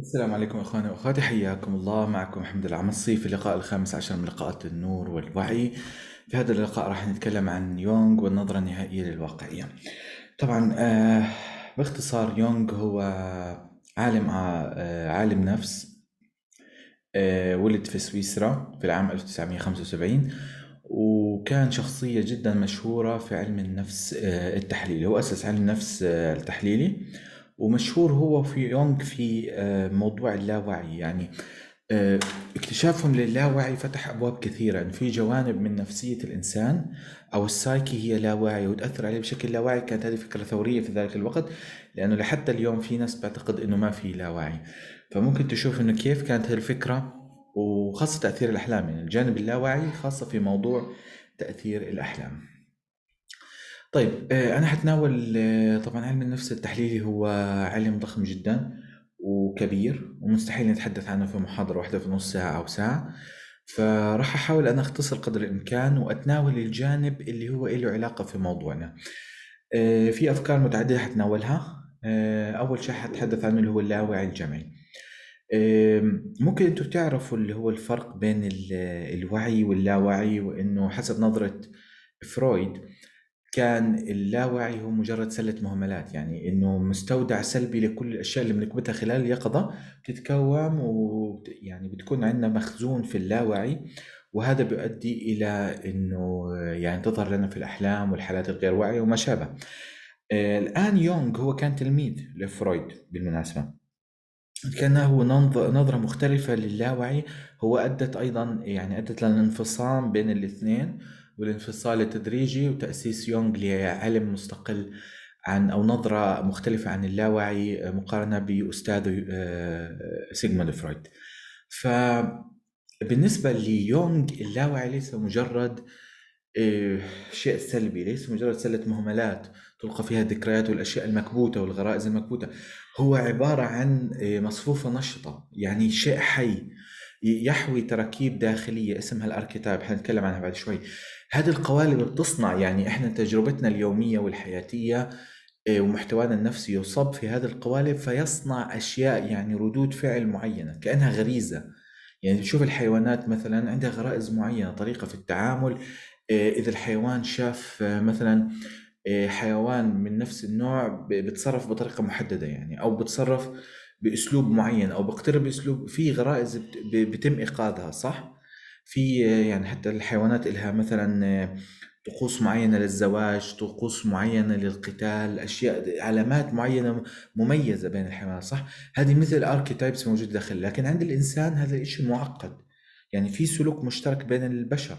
السلام عليكم اخواني واخواتي حياكم الله معكم حمد العمصي في اللقاء الخامس عشر من لقاءات النور والوعي في هذا اللقاء راح نتكلم عن يونغ والنظرة النهائية للواقعية طبعا آه باختصار يونغ هو عالم آه عالم نفس آه ولد في سويسرا في العام 1975 وكان شخصية جدا مشهورة في علم النفس آه، التحليلي هو أسس علم النفس آه، التحليلي ومشهور هو في يونغ في آه، موضوع اللاوعي يعني آه، اكتشافهم للاوعي فتح ابواب كثيره يعني في جوانب من نفسيه الانسان او السايكي هي لا واعي وتاثر عليه بشكل لا واعي كانت هذه فكره ثوريه في ذلك الوقت لانه لحتى اليوم في ناس بتعتقد انه ما في لا فممكن تشوف انه كيف كانت هذه الفكره وخاصه تاثير الاحلام يعني الجانب اللاواعي خاصه في موضوع تاثير الاحلام طيب آه، أنا حتناول آه، طبعا علم النفس التحليلي هو علم ضخم جدا وكبير ومستحيل نتحدث عنه في محاضرة واحدة في نص ساعة أو ساعة فراح أحاول أن أختصر قدر الإمكان وأتناول الجانب اللي هو له علاقة في موضوعنا آه، في أفكار متعددة حتناولها أول شيء حتحدث عنه اللي هو اللاوعي الجمعي ممكن انتم تعرفوا اللي هو الفرق بين الوعي واللاوعي وانه حسب نظرة فرويد كان اللاوعي هو مجرد سله مهملات يعني انه مستودع سلبي لكل الاشياء اللي بنكبتها خلال اليقظه بتتكوم ويعني بتكون عندنا مخزون في اللاوعي وهذا بيؤدي الى انه يعني تظهر لنا في الاحلام والحالات الغير واعيه وما شابه. آه، الان يونغ هو كان تلميذ لفرويد بالمناسبه. كان له نظرة مختلفة للاوعي هو أدت أيضا يعني أدت للانفصام بين الاثنين والانفصال التدريجي وتأسيس يونغ لعلم مستقل عن أو نظرة مختلفة عن اللاوعي مقارنة بأستاذه آه، سيغموند فرويد فبالنسبة ليونغ اللاوعي ليس مجرد آه، شيء سلبي ليس مجرد سلة مهملات تلقى فيها الذكريات والأشياء المكبوتة والغرائز المكبوتة هو عبارة عن آه، مصفوفة نشطة يعني شيء حي يحوي تراكيب داخلية اسمها الأركيتايب حنتكلم عنها بعد شوي هذه القوالب بتصنع يعني احنا تجربتنا اليوميه والحياتيه آه، ومحتوانا النفسي يصب في هذه القوالب فيصنع اشياء يعني ردود فعل معينه كانها غريزه يعني تشوف الحيوانات مثلا عندها غرائز معينه طريقه في التعامل آه، اذا الحيوان شاف آه، مثلا حيوان من نفس النوع بتصرف بطريقه محدده يعني او بتصرف باسلوب معين او بقترب باسلوب في غرائز بتم ايقاظها صح؟ في يعني حتى الحيوانات إلها مثلا طقوس معينة للزواج طقوس معينة للقتال أشياء علامات معينة مميزة بين الحيوانات صح هذه مثل أركيتايبس موجود داخل لكن عند الإنسان هذا الشيء معقد يعني في سلوك مشترك بين البشر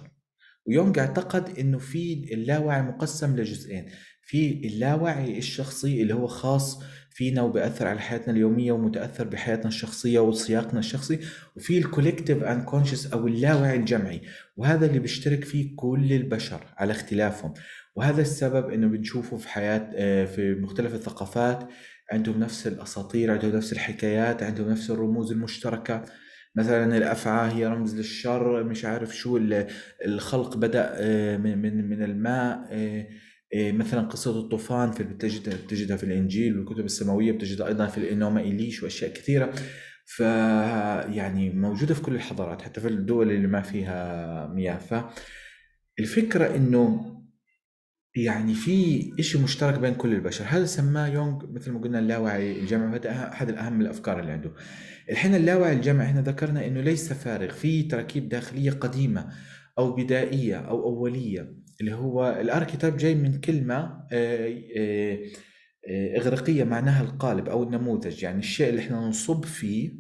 ويونغ اعتقد انه في اللاوعي مقسم لجزئين في اللاوعي الشخصي اللي هو خاص فينا وبأثر على حياتنا اليومية ومتأثر بحياتنا الشخصية وسياقنا الشخصي وفي الكوليكتيف انكونشس أو اللاوعي الجمعي وهذا اللي بيشترك فيه كل البشر على اختلافهم وهذا السبب انه بنشوفه في حياة آه، في مختلف الثقافات عندهم نفس الأساطير عندهم نفس الحكايات عندهم نفس الرموز المشتركة مثلا الافعى هي رمز للشر مش عارف شو الخلق بدا آه، من من من الماء آه، إيه، مثلا قصة الطوفان في بتجدها بتجدها في الإنجيل والكتب السماوية بتجدها أيضا في الإنوما ايليش وأشياء كثيرة ف يعني موجودة في كل الحضارات حتى في الدول اللي ما فيها مياه ف الفكرة إنه يعني في إشي مشترك بين كل البشر هذا سماه يونغ مثل ما قلنا اللاوعي الجمع أه-، هذا أحد الأهم الأفكار اللي عنده الحين اللاوعي الجمع احنا ذكرنا إنه ليس فارغ في تراكيب داخلية قديمة أو بدائية أو أولية اللي هو الاركيتايب جاي من كلمه آه، آه، آه، اغريقيه معناها القالب او النموذج يعني الشيء اللي احنا نصب فيه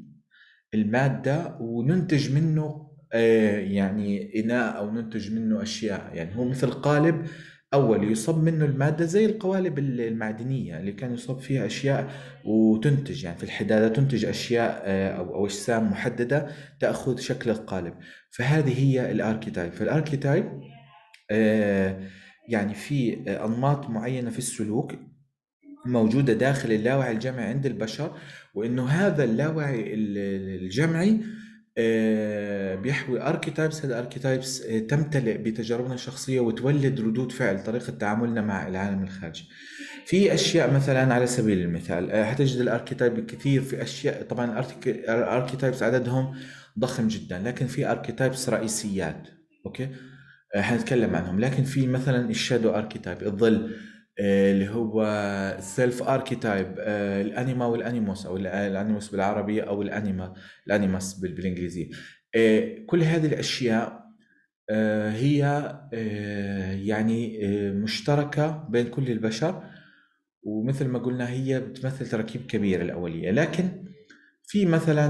الماده وننتج منه يعني اناء او ننتج منه اشياء يعني هو مثل قالب اول يصب منه الماده زي القوالب المعدنيه اللي كان يصب فيها اشياء وتنتج يعني في الحداده تنتج اشياء او او اجسام محدده تاخذ شكل القالب فهذه هي الاركيتايب فالاركيتايب آه، يعني في انماط معينه في السلوك موجوده داخل اللاوعي الجمعي عند البشر وانه هذا اللاوعي الجمعي آه، بيحوي اركيتايبس هذا اركيتايبس آه، تمتلئ بتجاربنا الشخصيه وتولد ردود فعل طريقه تعاملنا مع العالم الخارجي في اشياء مثلا على سبيل المثال حتجد الاركيتايب كثير في اشياء طبعا الاركيتايبس عددهم ضخم جدا لكن في اركيتايبس رئيسيات اوكي آه، حنتكلم عنهم لكن في مثلا الشادو اركيتايب الظل آه، اللي هو سيلف اركيتايب آه، الانيما والانيموس او الانيموس بالعربيه او الانيما الانيماس بالانجليزيه كل هذه الاشياء هي يعني مشتركه بين كل البشر ومثل ما قلنا هي بتمثل تركيب كبيره الاوليه لكن في مثلا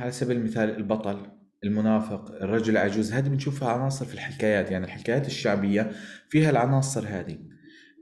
على سبيل المثال البطل المنافق الرجل العجوز هذه بنشوفها عناصر في الحكايات يعني الحكايات الشعبية فيها العناصر هذه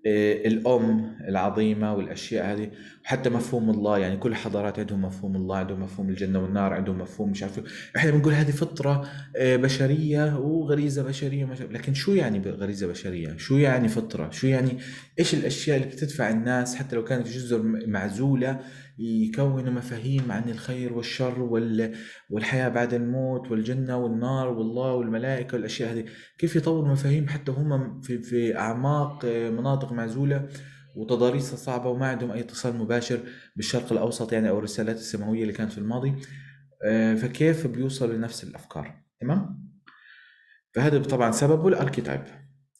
آه، الأم العظيمة والأشياء هذه وحتى مفهوم الله يعني كل الحضارات عندهم مفهوم الله عندهم مفهوم الجنة والنار عندهم مفهوم مش عارف إحنا بنقول هذه فطرة آه، بشرية وغريزة بشرية لكن شو يعني غريزة بشرية شو يعني فطرة شو يعني إيش الأشياء اللي بتدفع الناس حتى لو كانت في جزر معزولة يكون مفاهيم عن الخير والشر وال... والحياة بعد الموت والجنة والنار والله والملائكة والأشياء هذه كيف يطور مفاهيم حتى هم في, في أعماق آه، مناطق معزولة وتضاريسها صعبة وما عندهم أي اتصال مباشر بالشرق الأوسط يعني أو الرسالات السماوية اللي كانت في الماضي آه، فكيف بيوصل لنفس الأفكار تمام؟ فهذا طبعا سببه الأركيتايب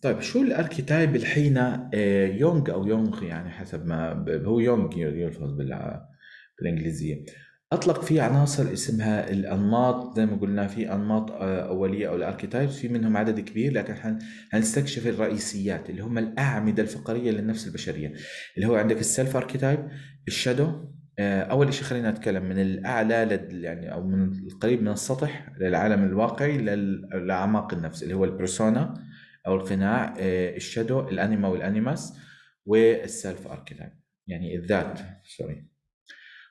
طيب شو الاركيتايب الحين آه، يونغ او يونغ يعني حسب ما هو يونغ يلفظ بال بالانجليزيه اطلق فيه عناصر اسمها الانماط زي ما قلنا في انماط آه، اوليه او الاركيتايبس في منهم عدد كبير لكن هنستكشف الرئيسيات اللي هم الاعمده الفقريه للنفس البشريه اللي هو عندك السيلف اركيتايب الشادو آه، اول شيء خلينا نتكلم من الاعلى لد يعني او من القريب من السطح للعالم الواقعي لاعماق النفس اللي هو البرسونا او القناع آه، الشادو الانيما والانيماس والسيلف اركيتايب يعني الذات سوري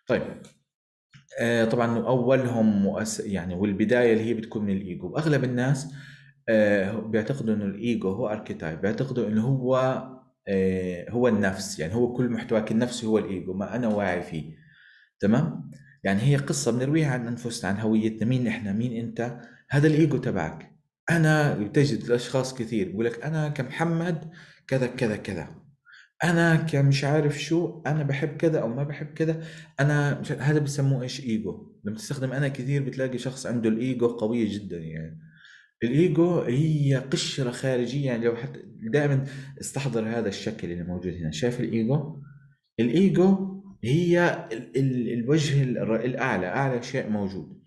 طيب آه، طبعا اولهم مؤس يعني والبدايه اللي هي بتكون من الايجو واغلب الناس آه، بيعتقدوا انه الايجو هو اركيتايب بيعتقدوا انه هو آه، هو النفس يعني هو كل محتواك النفسي هو الايجو ما انا واعي فيه تمام يعني هي قصه بنرويها عن انفسنا عن هويتنا مين احنا مين انت هذا الايجو تبعك انا تجد الاشخاص كثير بيقول لك انا كمحمد كذا كذا كذا انا كمش عارف شو انا بحب كذا او ما بحب كذا انا هذا بسموه ايش ايجو لما تستخدم انا كثير بتلاقي شخص عنده الايجو قوية جدا يعني الايجو هي قشرة خارجية يعني لو حتى دائما استحضر هذا الشكل اللي موجود هنا شايف الايجو الايجو هي الوجه الاعلى اعلى شيء موجود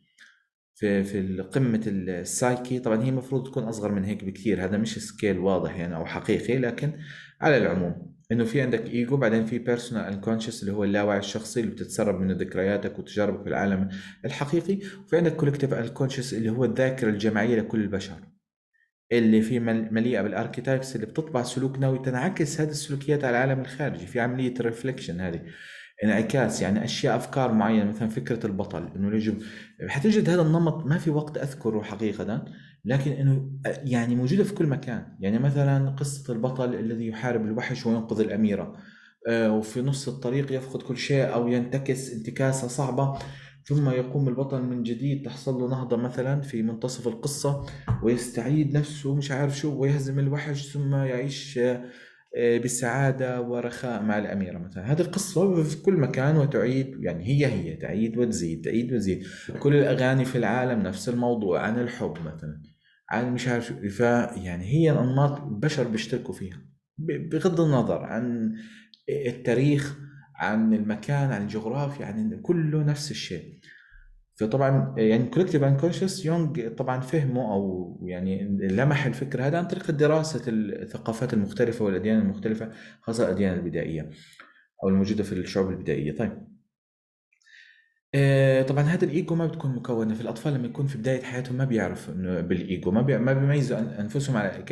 في في قمة السايكي طبعا هي المفروض تكون اصغر من هيك بكثير هذا مش سكيل واضح يعني او حقيقي لكن على العموم انه في عندك ايجو بعدين في بيرسونال انكونشس اللي هو اللاوعي الشخصي اللي بتتسرب منه ذكرياتك وتجاربك في العالم الحقيقي وفي عندك كولكتيف انكونشس اللي هو الذاكره الجماعيه لكل البشر اللي في مليئه بالاركيتايبس اللي بتطبع سلوكنا وتنعكس هذه السلوكيات على العالم الخارجي في عمليه ريفليكشن هذه انعكاس يعني اشياء افكار معينه مثلا فكره البطل انه يجب حتجد هذا النمط ما في وقت اذكره حقيقه لكن انه يعني موجوده في كل مكان يعني مثلا قصه البطل الذي يحارب الوحش وينقذ الاميره آه، وفي نص الطريق يفقد كل شيء او ينتكس انتكاسه صعبه ثم يقوم البطل من جديد تحصل له نهضه مثلا في منتصف القصه ويستعيد نفسه مش عارف شو ويهزم الوحش ثم يعيش آه، آه، بسعاده ورخاء مع الاميره مثلا هذه القصه في كل مكان وتعيد يعني هي هي تعيد وتزيد تعيد وتزيد كل الاغاني في العالم نفس الموضوع عن الحب مثلا عن مش عارف شو فيعني هي انماط البشر بيشتركوا فيها بغض النظر عن التاريخ عن المكان عن الجغرافيا عن كله نفس الشيء فطبعا يعني كولكتيف انكونشس يونغ طبعا فهمه او يعني لمح الفكره هذا عن طريق دراسه الثقافات المختلفه والاديان المختلفه خاصه الاديان البدائيه او الموجوده في الشعوب البدائيه طيب آه، طبعًا هذا الايجو ما بتكون مكونة، في الاطفال لمّا يكون في بداية حياتهم ما بيعرفوا إنه بالايجو ما بي ما بيميزوا أنفسهم على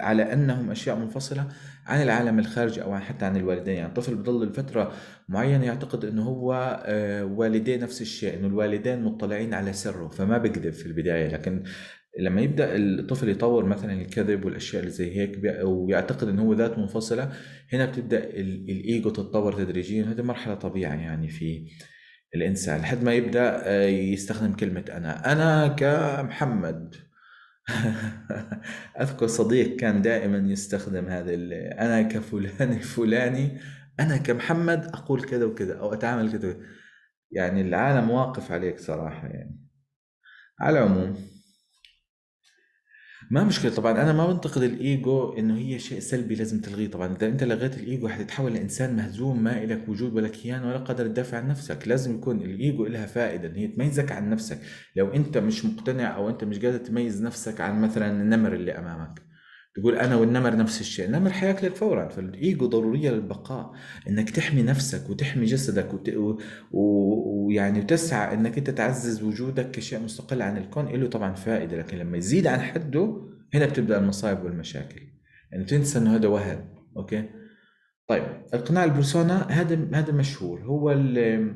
على أنهم أشياء منفصلة عن العالم الخارجي أو حتى عن الوالدين، يعني الطفل بضل لفترة معينة يعتقد إنه هو آه، والديه نفس الشيء، إنه الوالدين مطلعين على سره، فما بكذب في البداية، لكن لمّا يبدأ الطفل يطور مثلًا الكذب والأشياء اللي زي هيك ويعتقد انه هو ذات منفصلة، هنا بتبدأ الايجو تتطور تدريجيًا، هذه مرحلة طبيعية يعني في الانسان لحد ما يبدا آه، يستخدم كلمه انا انا كمحمد اذكر صديق كان دائما يستخدم هذا انا كفلان الفلاني انا كمحمد اقول كذا وكذا او اتعامل كذا يعني العالم واقف عليك صراحه يعني على العموم ما مشكلة طبعا أنا ما بنتقد الإيجو إنه هي شيء سلبي لازم تلغيه طبعا إذا أنت لغيت الإيجو حتتحول لإنسان مهزوم ما إلك وجود ولا كيان ولا قدر تدافع عن نفسك لازم يكون الإيجو لها فائدة إن هي تميزك عن نفسك لو أنت مش مقتنع أو أنت مش قادر تميز نفسك عن مثلا النمر اللي أمامك تقول انا والنمر نفس الشيء النمر حياكلك فورا فالايجو ضروريه للبقاء انك تحمي نفسك وتحمي جسدك وت... و... و... ويعني وتسعى انك انت تعزز وجودك كشيء مستقل عن الكون له طبعا فائده لكن لما يزيد عن حده هنا بتبدا المصايب والمشاكل يعني تنسى انه هذا وهم اوكي طيب القناع البرسونا هذا هذا مشهور هو ال...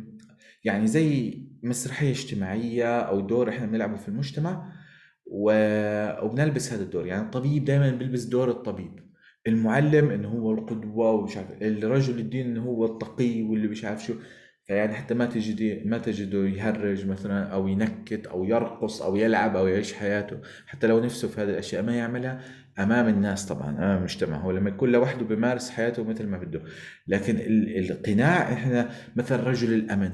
يعني زي مسرحيه اجتماعيه او دور احنا بنلعبه في المجتمع و... وبنلبس هذا الدور يعني الطبيب دائما بيلبس دور الطبيب المعلم انه هو القدوه ومش عارف الرجل الدين انه هو التقي واللي مش عارف شو فيعني حتى ما تجد ما تجده يهرج مثلا او ينكت او يرقص او يلعب او يعيش حياته حتى لو نفسه في هذه الاشياء ما يعملها امام الناس طبعا امام المجتمع هو لما يكون لوحده بيمارس حياته مثل ما بده لكن القناع احنا مثل رجل الامن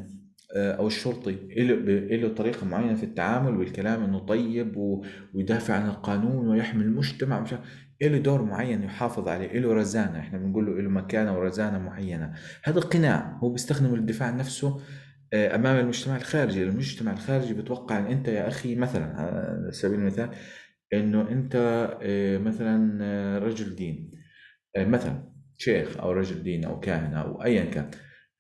آه، او الشرطي له له طريقه معينه في التعامل والكلام انه طيب ويدافع عن القانون ويحمي المجتمع مش له دور معين يحافظ عليه له رزانه احنا بنقول له له مكانه ورزانه معينه هذا قناع هو بيستخدم الدفاع عن نفسه آه، امام المجتمع الخارجي المجتمع الخارجي بتوقع ان انت يا اخي مثلا على سبيل المثال انه انت آه، مثلا رجل دين مثلا شيخ او رجل دين او كاهن او ايا كان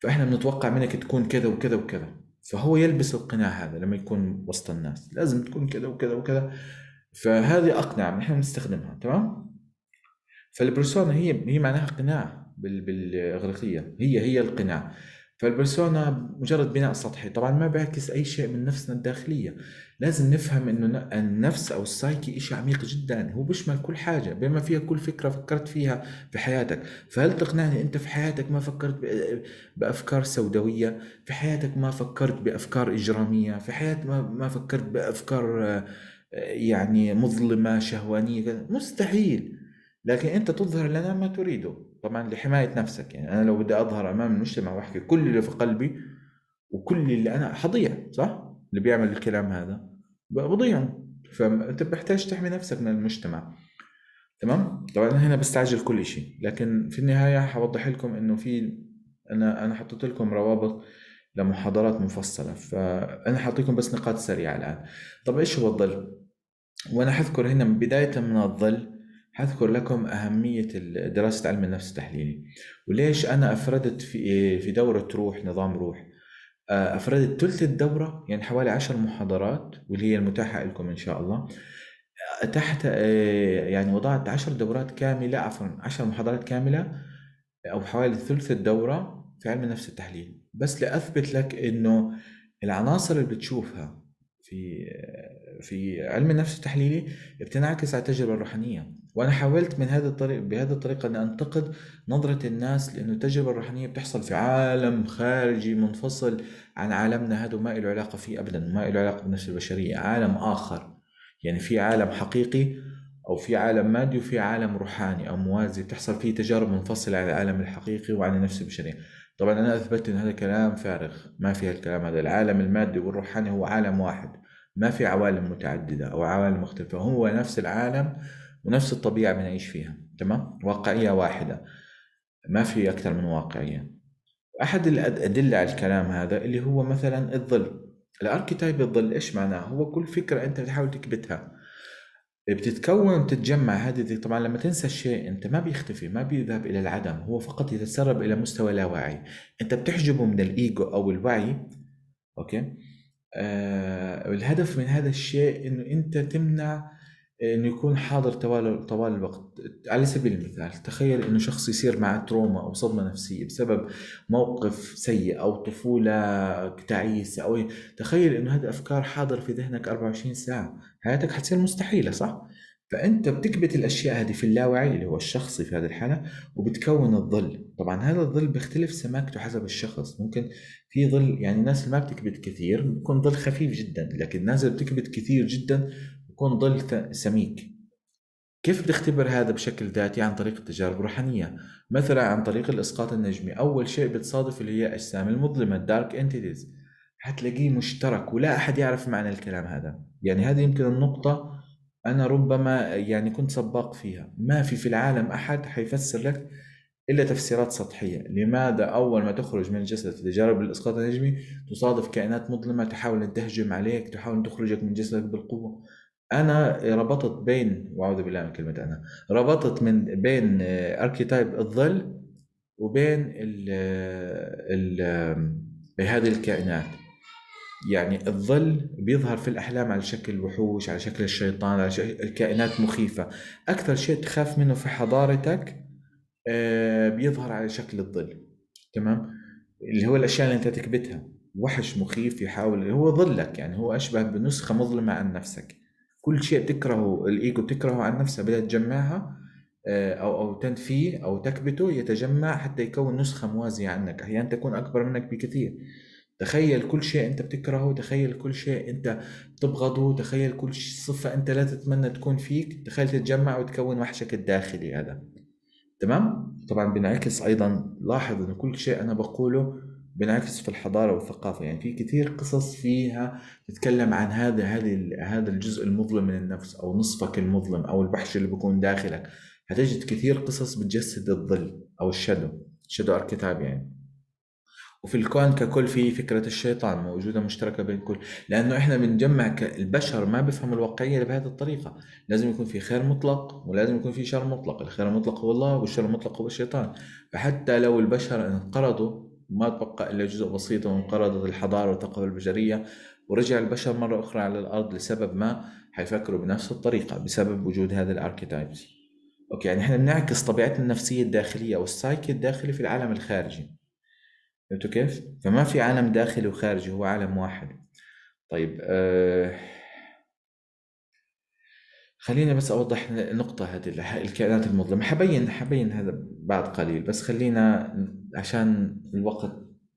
فاحنا بنتوقع منك تكون كذا وكذا وكذا فهو يلبس القناع هذا لما يكون وسط الناس لازم تكون كذا وكذا وكذا فهذه اقنعه نحن بنستخدمها تمام فالبرسونا هي هي معناها قناع بالاغريقيه هي هي القناع فالبرسونا مجرد بناء سطحي طبعا ما بيعكس اي شيء من نفسنا الداخليه لازم نفهم انه النفس او السايكي شيء عميق جدا هو بيشمل كل حاجه بما فيها كل فكره فكرت فيها في حياتك فهل تقنعني انت في حياتك ما فكرت بافكار سوداويه في حياتك ما فكرت بافكار اجراميه في حياتك ما فكرت بافكار آه، يعني مظلمه شهوانيه مستحيل لكن انت تظهر لنا ما تريده طبعا لحمايه نفسك يعني انا لو بدي اظهر امام المجتمع واحكي كل اللي في قلبي وكل اللي انا حضيع صح اللي بيعمل الكلام هذا بضيع فانت بتحتاج تحمي نفسك من المجتمع تمام طبعا انا هنا بستعجل كل شيء لكن في النهايه حوضح لكم انه في انا انا حطيت لكم روابط لمحاضرات مفصله فانا حاعطيكم بس نقاط سريعه الان طب ايش هو الظل وانا حذكر هنا من بدايه من الظل حذكر لكم أهمية دراسة علم النفس التحليلي وليش أنا أفردت في في دورة روح نظام روح آه، أفردت ثلث الدورة يعني حوالي عشر محاضرات واللي هي المتاحة لكم إن شاء الله آه، تحت آه، يعني وضعت عشر دورات كاملة عفوا عشر محاضرات كاملة أو حوالي ثلث الدورة في علم النفس التحليلي بس لأثبت لك إنه العناصر اللي بتشوفها في في علم النفس التحليلي بتنعكس على التجربة الروحانية وأنا حاولت من هذا الطريق بهذه الطريقة أن أنتقد نظرة الناس لأنه التجربة الروحانية بتحصل في عالم خارجي منفصل عن عالمنا هذا وما له علاقة فيه أبدا ما له علاقة بالنفس البشرية عالم آخر يعني في عالم حقيقي أو في عالم مادي وفي عالم روحاني أو موازي بتحصل فيه تجارب منفصلة عن العالم الحقيقي وعن النفس البشرية طبعا أنا أثبت أن هذا كلام فارغ ما في هالكلام هذا العالم المادي والروحاني هو عالم واحد ما في عوالم متعددة أو عوالم مختلفة هو نفس العالم ونفس الطبيعة بنعيش فيها تمام واقعية واحدة ما في أكثر من واقعية أحد الأدلة على الكلام هذا اللي هو مثلا الظل الأركيتايب الظل إيش معناه هو كل فكرة أنت بتحاول تكبتها بتتكون وتتجمع هذه طبعا لما تنسى الشيء انت ما بيختفي ما بيذهب الى العدم هو فقط يتسرب الى مستوى لا واعي انت بتحجبه من الايجو او الوعي اوكي آه، الهدف من هذا الشيء انه انت تمنع انه يكون حاضر طوال طوال الوقت على سبيل المثال تخيل انه شخص يصير معه تروما او صدمه نفسيه بسبب موقف سيء او طفوله تعيسه او تخيل انه هذه الافكار حاضر في ذهنك 24 ساعه حياتك حتصير مستحيله صح فانت بتكبت الاشياء هذه في اللاوعي اللي هو الشخصي في هذه الحاله وبتكون الظل طبعا هذا الظل بيختلف سماكته حسب الشخص ممكن في ظل يعني الناس اللي ما بتكبت كثير بيكون ظل خفيف جدا لكن الناس اللي بتكبت كثير جدا بيكون ظل سميك كيف بتختبر هذا بشكل ذاتي عن طريق التجارب الروحانية مثلا عن طريق الإسقاط النجمي أول شيء بتصادف اللي هي أجسام المظلمة الدارك انتيتيز هتلاقيه مشترك ولا أحد يعرف معنى الكلام هذا يعني هذه يمكن النقطة أنا ربما يعني كنت سباق فيها ما في في العالم أحد حيفسر لك إلا تفسيرات سطحية لماذا أول ما تخرج من الجسد تجارب الإسقاط النجمي تصادف كائنات مظلمة تحاول أن تهجم عليك تحاول أن تخرجك من جسدك بالقوة أنا ربطت بين وأعوذ بالله من كلمة أنا ربطت من بين أركيتايب آه، الظل وبين ال آه، ال هذه الكائنات يعني الظل بيظهر في الأحلام على شكل وحوش على شكل الشيطان على شكل كائنات مخيفة أكثر شيء تخاف منه في حضارتك آه، بيظهر على شكل الظل تمام اللي هو الأشياء اللي أنت تكبتها وحش مخيف يحاول هو ظلك يعني هو أشبه بنسخة مظلمة عن نفسك كل شيء تكرهه الإيجو تكرهه عن نفسه بدها تجمعها آه، أو أو تنفيه أو تكبته يتجمع حتى يكون نسخة موازية عنك أحيانا تكون أكبر منك بكثير تخيل كل شيء انت بتكرهه تخيل كل شيء انت تبغضه تخيل كل صفة انت لا تتمنى تكون فيك تخيل تتجمع وتكون وحشك الداخلي هذا تمام طبعا بنعكس ايضا لاحظ انه كل شيء انا بقوله بنعكس في الحضارة والثقافة يعني في كثير قصص فيها تتكلم عن هذا هذه هذا الجزء المظلم من النفس أو نصفك المظلم أو الوحش اللي بيكون داخلك هتجد كثير قصص بتجسد الظل أو الشادو شادو اركيتاب يعني وفي الكون ككل في فكرة الشيطان موجودة مشتركة بين كل لأنه إحنا بنجمع البشر ما بفهم الواقعية بهذه الطريقة لازم يكون في خير مطلق ولازم يكون في شر مطلق الخير المطلق هو الله والشر المطلق هو الشيطان فحتى لو البشر انقرضوا ما تبقى إلا جزء بسيط وانقرضت الحضارة والثقافة البشرية ورجع البشر مرة أخرى على الأرض لسبب ما حيفكروا بنفس الطريقة بسبب وجود هذا الأركيتايبس أوكي يعني إحنا بنعكس طبيعتنا النفسية الداخلية أو السايكي الداخلي في العالم الخارجي فهمتوا كيف؟ فما في عالم داخلي وخارجي هو عالم واحد طيب آه خلينا بس اوضح نقطة هذه الكائنات المظلمة حبين حبين هذا بعد قليل بس خلينا عشان الوقت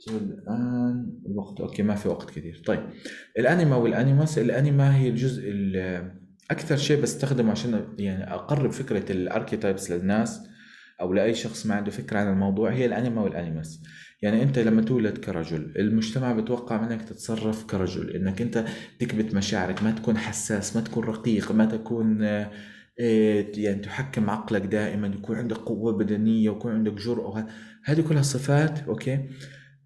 الان الوقت اوكي ما في وقت كثير طيب الانيما والانيماس الانيما هي الجزء اكثر شيء بستخدمه عشان يعني اقرب فكرة الاركيتايبس للناس او لاي شخص ما عنده فكرة عن الموضوع هي الانيما والانيماس يعني انت لما تولد كرجل المجتمع بتوقع منك تتصرف كرجل انك انت تكبت مشاعرك ما تكون حساس ما تكون رقيق ما تكون آه، يعني تحكم عقلك دائما يكون عندك قوة بدنية ويكون عندك جرأة هذه كلها صفات اوكي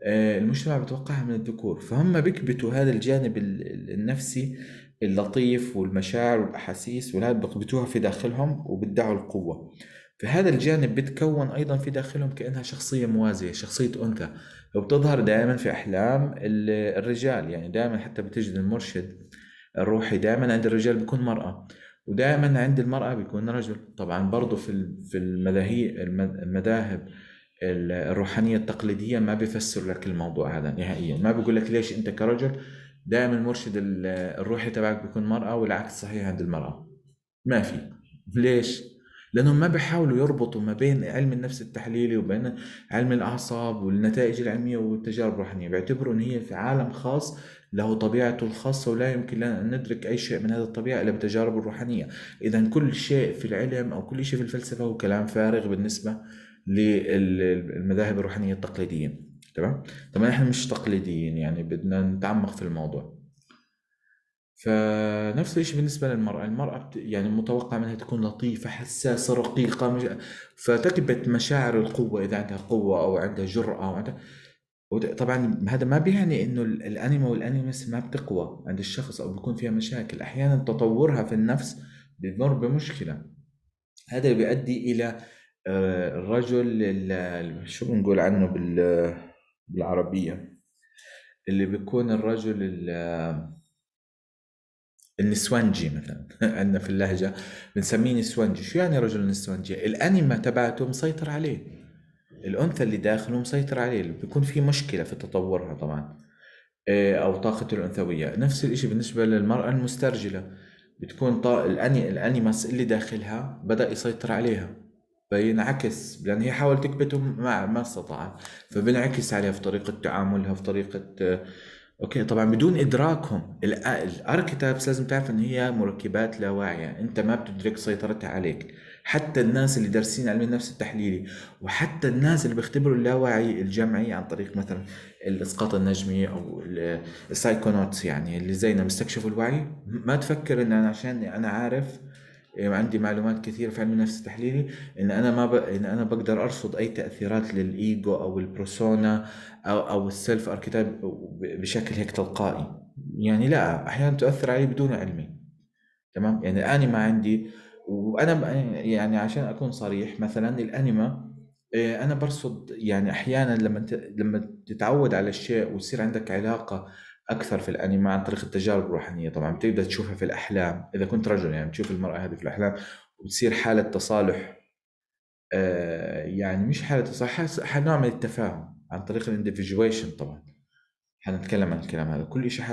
آه، المجتمع بتوقعها من الذكور فهم بيكبتوا هذا الجانب النفسي اللطيف والمشاعر والاحاسيس ولا بيكبتوها في داخلهم وبدعوا القوة فهذا الجانب بتكون أيضا في داخلهم كأنها شخصية موازية شخصية أنثى وبتظهر دائما في أحلام الرجال يعني دائما حتى بتجد المرشد الروحي دائما عند الرجال بيكون مرأة ودائما عند المرأة بيكون رجل طبعا برضه في في الملاهي المذاهب الروحانية التقليدية ما بيفسر لك الموضوع هذا نهائيا ما بيقول لك ليش أنت كرجل دائما المرشد الروحي تبعك بيكون مرأة والعكس صحيح عند المرأة ما في ليش لانهم ما بيحاولوا يربطوا ما بين علم النفس التحليلي وبين علم الاعصاب والنتائج العلميه والتجارب الروحانيه بيعتبروا ان هي في عالم خاص له طبيعته الخاصة ولا يمكن لنا أن ندرك أي شيء من هذه الطبيعة إلا بالتجارب الروحانية إذا كل شيء في العلم أو كل شيء في الفلسفة هو كلام فارغ بالنسبة للمذاهب الروحانية التقليدية تمام طبعا احنا مش تقليديين يعني بدنا نتعمق في الموضوع فنفس الشيء بالنسبه للمراه المراه بت... يعني متوقع منها تكون لطيفه حساسه رقيقه مش... فتكبت مشاعر القوه اذا عندها قوه او عندها جراه او عندها طبعا هذا ما بيعني انه الانمي والانيمس ما بتقوى عند الشخص او بيكون فيها مشاكل احيانا تطورها في النفس بيمر بمشكله هذا بيؤدي الى آه، الرجل شو بنقول عنه بالعربيه اللي بيكون الرجل النسوانجي مثلا عندنا في اللهجه بنسميه نسوانجي شو يعني رجل النسوانجي الانيما تبعته مسيطر عليه الانثى اللي داخله مسيطر عليه بيكون في مشكله في تطورها طبعا إيه، او طاقته الانثويه نفس الشيء بالنسبه للمراه المسترجله بتكون طا... الاني الانيمس اللي داخلها بدا يسيطر عليها فينعكس لان هي حاولت تكبته ما ما استطاعت فبنعكس عليها في طريقه تعاملها في طريقه اوكي طبعا بدون ادراكهم الاركيتابس لازم تعرف ان هي مركبات لا واعيه انت ما بتدرك سيطرتها عليك حتى الناس اللي دارسين علم النفس التحليلي وحتى الناس اللي بيختبروا اللاوعي الجمعي عن طريق مثلا الاسقاط النجمي او السايكونوتس يعني اللي زينا بيستكشفوا الوعي ما تفكر ان انا عشان انا عارف إيه، عندي معلومات كثيره في علم النفس التحليلي ان انا ما ب... ان انا بقدر ارصد اي تاثيرات للايجو او البرسونا او او السيلف اركيتايب بشكل هيك تلقائي يعني لا احيانا تؤثر علي بدون علمي تمام يعني الانيما عندي وانا يعني عشان اكون صريح مثلا الانيما إيه، انا برصد يعني احيانا لما لما تتعود على الشيء ويصير عندك علاقه اكثر في الانمي عن طريق التجارب الروحانيه طبعا بتقدر تشوفها في الاحلام اذا كنت رجل يعني بتشوف المراه هذه في الاحلام وبتصير حاله تصالح آه، يعني مش حاله تصالح حنوع من التفاهم عن طريق الاندفجويشن طبعا حنتكلم عن الكلام هذا كل شيء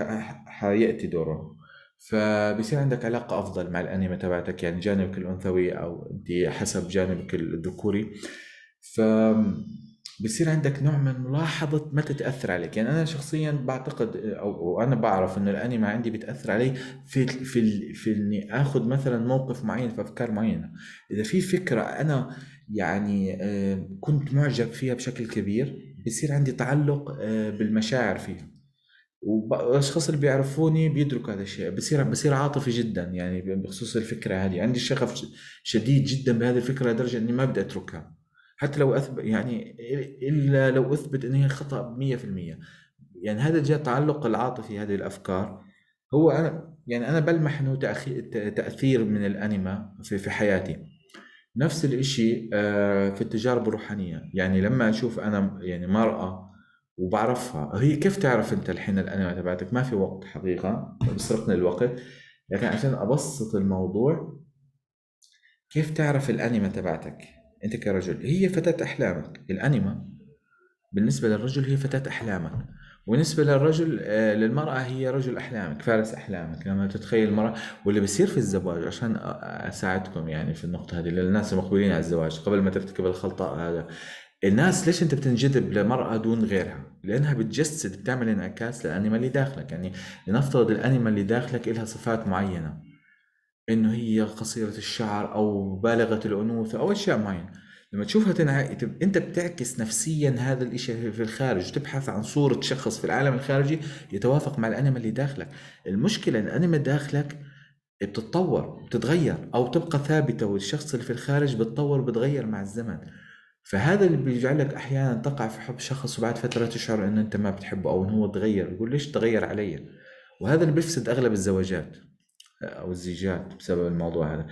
حياتي دوره فبصير عندك علاقة أفضل مع الأنمي تبعتك يعني جانبك الأنثوي أو أنت حسب جانبك الذكوري ف بصير عندك نوع من ملاحظة متى تأثر عليك يعني أنا شخصيا بعتقد أو أنا بعرف أن الأنمي عندي بتأثر علي في في في إني آخذ مثلا موقف معين في أفكار معينة إذا في فكرة أنا يعني كنت معجب فيها بشكل كبير بصير عندي تعلق آه، بالمشاعر فيها والاشخاص اللي بيعرفوني بيدركوا هذا الشيء بصير بصير عاطفي جدا يعني بخصوص الفكره هذه عندي شغف شديد جدا بهذه الفكره لدرجه اني ما بدي اتركها حتى لو اثبت يعني الا لو اثبت ان هي خطا 100% يعني هذا جاء التعلق العاطفي هذه الافكار هو انا يعني انا بلمح انه تاثير من الانيما في في حياتي نفس الشيء آه، في التجارب الروحانيه يعني لما اشوف انا يعني مراه وبعرفها هي كيف تعرف انت الحين الانما تبعتك ما في وقت حقيقه بسرقنا الوقت لكن عشان ابسط الموضوع كيف تعرف الانما تبعتك انت كرجل هي فتاة احلامك الانيما بالنسبة للرجل هي فتاة احلامك وبالنسبة للرجل آه، للمرأة هي رجل احلامك فارس احلامك لما تتخيل المرأة واللي بيصير في الزواج عشان اساعدكم يعني في النقطة هذه للناس المقبلين على الزواج قبل ما ترتكب الخلطة هذا الناس ليش انت بتنجذب لمرأة دون غيرها؟ لانها بتجسد بتعمل انعكاس للانيما اللي داخلك يعني لنفترض الانيما اللي داخلك لها صفات معينة انه هي قصيره الشعر او بالغه الانوثه او اشياء معينه لما تشوفها تنهي انت بتعكس نفسيا هذا الاشي في الخارج تبحث عن صورة شخص في العالم الخارجي يتوافق مع الانمي اللي داخلك المشكلة الانمي داخلك بتتطور بتتغير او تبقى ثابتة والشخص اللي في الخارج بتطور بتغير مع الزمن فهذا اللي بيجعلك احيانا تقع في حب شخص وبعد فترة تشعر انه انت ما بتحبه او انه هو تغير يقول ليش تغير علي وهذا اللي بيفسد اغلب الزواجات او الزيجات بسبب الموضوع هذا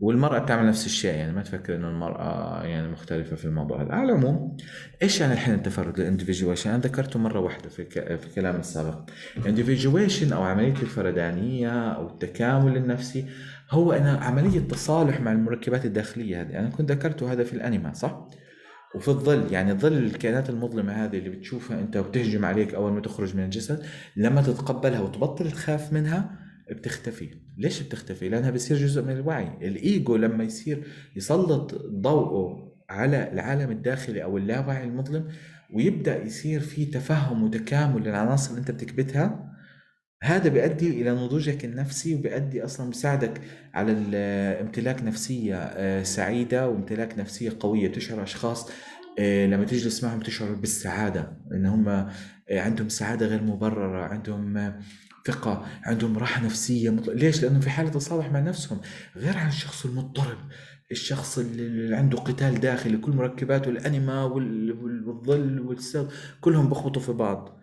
والمرأة بتعمل نفس الشيء يعني ما تفكر انه المرأة يعني مختلفة في الموضوع هذا، على العموم ايش يعني الحين التفرد الاندفجويشن؟ انا ذكرته مرة واحدة في, في كلامي السابق. الاندفجويشن او عملية الفردانية او التكامل النفسي هو انا عملية تصالح مع المركبات الداخلية هذه، انا كنت ذكرته هذا في الانيما صح؟ وفي الظل يعني ظل الكائنات المظلمة هذه اللي بتشوفها انت وتهجم عليك اول ما تخرج من الجسد لما تتقبلها وتبطل تخاف منها بتختفي ليش بتختفي لانها بتصير جزء من الوعي الايجو لما يصير يسلط ضوءه على العالم الداخلي او اللاوعي المظلم ويبدا يصير في تفهم وتكامل للعناصر اللي انت بتكبتها هذا بيؤدي الى نضوجك النفسي وبيؤدي اصلا بيساعدك على امتلاك نفسيه آه، سعيده وامتلاك نفسيه قويه تشعر اشخاص آه، لما تجلس معهم تشعر بالسعاده ان هم إيه، عندهم سعاده غير مبرره عندهم آه، ثقة عندهم راحة نفسية ليش؟ لأنهم في حالة تصالح مع نفسهم غير عن الشخص المضطرب الشخص اللي عنده قتال داخلي كل مركباته الأنما والظل والسب كلهم بخبطوا في بعض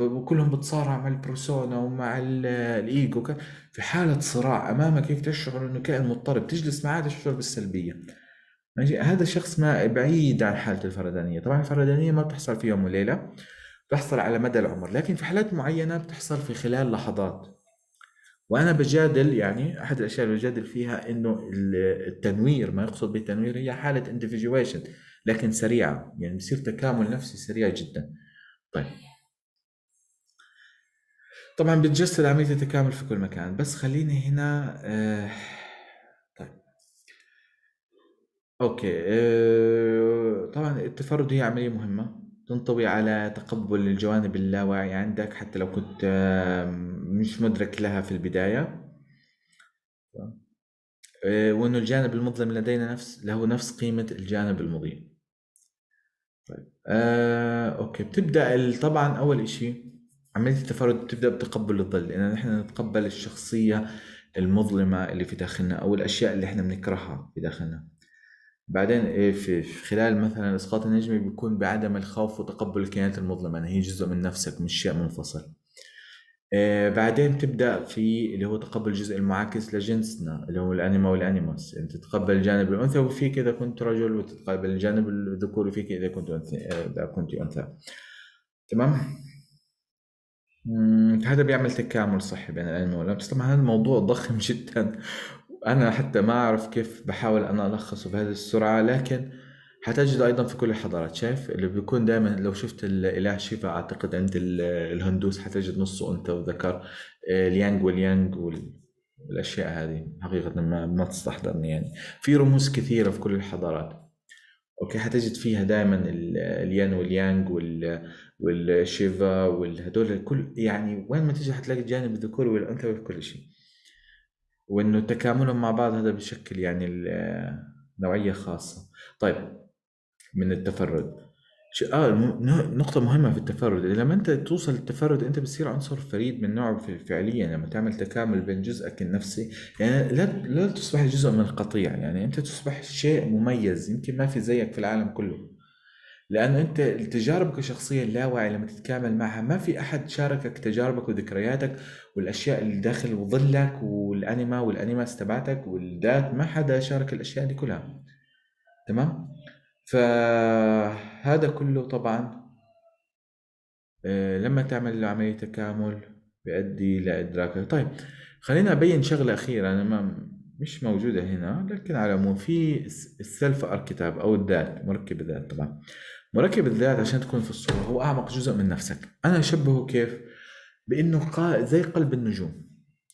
وكلهم بتصارع مع البرسونا ومع الايجو في حالة صراع امامك هيك تشعر انه كائن مضطرب تجلس معاه تشعر بالسلبية هذا الشخص ما بعيد عن حالة الفردانية طبعا الفردانية ما بتحصل في يوم وليلة بتحصل على مدى العمر لكن في حالات معينة بتحصل في خلال لحظات وأنا بجادل يعني أحد الأشياء اللي بجادل فيها إنه التنوير ما يقصد بالتنوير هي حالة individuation لكن سريعة يعني بصير تكامل نفسي سريع جدا طيب طبعا بتجسد عملية التكامل في كل مكان بس خليني هنا آه طيب اوكي آه، طبعا التفرد هي عملية مهمة تنطوي على تقبل الجوانب اللاواعية عندك حتى لو كنت مش مدرك لها في البداية آه، وأنه الجانب المظلم لدينا نفس له نفس قيمة الجانب المضيء طيب آه، أوكي بتبدأ طبعا أول إشي عملية التفرد بتبدأ بتقبل الظل لأن نحن نتقبل الشخصية المظلمة اللي في داخلنا أو الأشياء اللي إحنا بنكرهها في داخلنا بعدين إيه في خلال مثلا اسقاط النجمه بيكون بعدم الخوف وتقبل الكائنات المظلمه يعني هي جزء من نفسك مش شيء منفصل إيه، بعدين تبدا في اللي هو تقبل الجزء المعاكس لجنسنا اللي هو الانيما والانيموس يعني تتقبل الجانب الانثوي فيك اذا كنت رجل وتتقبل الجانب الذكوري فيك اذا كنت انثى اذا كنت انثى تمام هذا بيعمل تكامل صحي بين الانيما والانيموس طبعا هذا الموضوع ضخم جدا انا حتى ما اعرف كيف بحاول انا الخصه بهذه السرعه لكن حتجد ايضا في كل الحضارات شايف اللي بيكون دائما لو شفت الاله شيفا اعتقد عند الهندوس حتجد نصه انثى وذكر آه، اليانج واليانج وال... والاشياء هذه حقيقه ما ما تستحضرني يعني في رموز كثيره في كل الحضارات اوكي حتجد فيها دائما اليان واليانج وال والشيفا والهدول كل يعني وين ما تجي حتلاقي الجانب الذكوري والانثوي في كل شيء وانه تكاملهم مع بعض هذا بشكل يعني نوعيه خاصه طيب من التفرد اه نقطة مهمة في التفرد لما انت توصل للتفرد انت بتصير عنصر فريد من نوعه فعليا لما تعمل تكامل بين جزءك النفسي يعني لا لا تصبح جزء من القطيع يعني انت تصبح شيء مميز يمكن ما في زيك في العالم كله لانه انت تجاربك الشخصيه اللاواعيه لما تتكامل معها ما في احد شاركك تجاربك وذكرياتك والاشياء اللي داخل ظلك والانيما والانيماس تبعتك والذات ما حدا شارك الاشياء دي كلها تمام فهذا كله طبعا آه، لما تعمل له عمليه تكامل بيؤدي لادراكك طيب خلينا ابين شغله اخيره انا ما مش موجودة هنا لكن على مو في السلف اركيتاب أو الذات مركب الذات طبعا مركب الذات عشان تكون في الصورة هو أعمق جزء من نفسك أنا أشبهه كيف بأنه زي قلب النجوم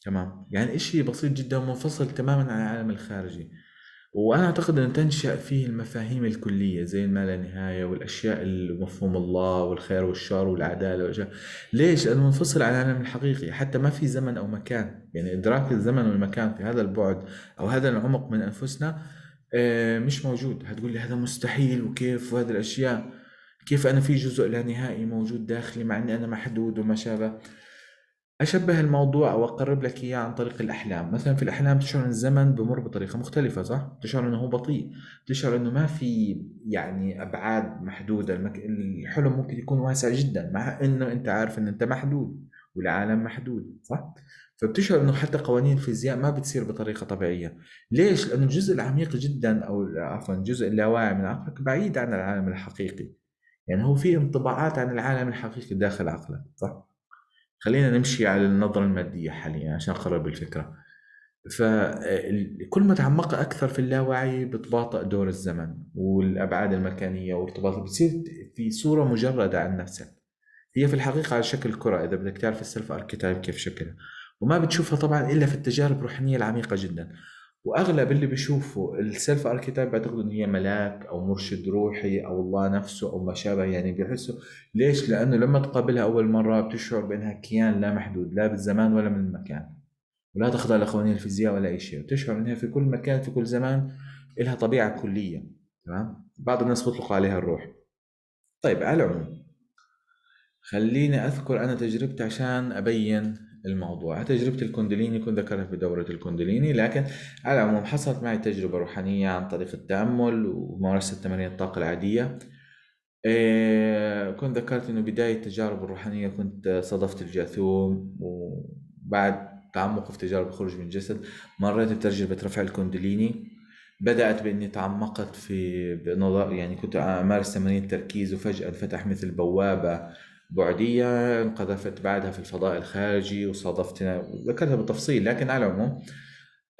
تمام يعني إشي بسيط جدا ومنفصل تماما عن العالم الخارجي وانا اعتقد ان تنشا فيه المفاهيم الكليه زي ما لا نهايه والاشياء مفهوم الله والخير والشر والعداله والأشياء. ليش؟ لانه منفصل عن العالم الحقيقي حتى ما في زمن او مكان يعني ادراك الزمن والمكان في هذا البعد او هذا العمق من انفسنا آه، مش موجود هتقول لي هذا مستحيل وكيف وهذه الاشياء كيف انا في جزء لا نهائي موجود داخلي مع اني انا محدود وما شابه أشبه الموضوع أو أقرب لك إياه عن طريق الأحلام مثلا في الأحلام تشعر أن الزمن بمر بطريقة مختلفة صح؟ تشعر أنه هو بطيء تشعر أنه ما في يعني أبعاد محدودة المك... الحلم ممكن يكون واسع جدا مع أنه أنت عارف أن أنت محدود والعالم محدود صح؟ فبتشعر انه حتى قوانين الفيزياء ما بتصير بطريقه طبيعيه، ليش؟ لانه الجزء العميق جدا او عفوا الجزء اللاواعي من عقلك بعيد عن العالم الحقيقي. يعني هو في انطباعات عن العالم الحقيقي داخل عقلك، صح؟ خلينا نمشي على النظرة المادية حاليا عشان أقرب الفكرة فكل آه، ما تعمق أكثر في اللاوعي بتباطأ دور الزمن والأبعاد المكانية وارتباطها بتصير في صورة مجردة عن نفسك هي في الحقيقة على شكل كرة إذا بدك تعرف السلف أركيتايب كيف شكلها وما بتشوفها طبعا إلا في التجارب الروحانية العميقة جدا واغلب اللي بيشوفوا السيلف اركيتايب بيعتقدوا ان هي ملاك او مرشد روحي او الله نفسه او ما شابه يعني بيحسوا ليش؟ لانه لما تقابلها اول مره بتشعر بانها كيان لا محدود لا بالزمان ولا من المكان ولا تخضع لقوانين الفيزياء ولا اي شيء بتشعر انها في كل مكان في كل زمان لها طبيعه كليه تمام؟ بعض الناس بيطلقوا عليها الروح طيب على العموم خليني اذكر انا تجربتي عشان ابين الموضوع تجربة الكوندليني كنت ذكرها في دورة الكوندليني لكن على العموم حصلت معي تجربة روحانية عن طريق التأمل وممارسة تمارين الطاقة العادية إيه كنت ذكرت انه بداية التجارب الروحانية كنت صادفت الجاثوم وبعد تعمق في تجارب الخروج من الجسد مريت بتجربة رفع الكوندليني بدأت بإني تعمقت في بنظر يعني كنت أمارس تمارين التركيز وفجأة انفتح مثل بوابة بعدية انقذفت بعدها في الفضاء الخارجي وصادفتنا ذكرتها بالتفصيل لكن على العموم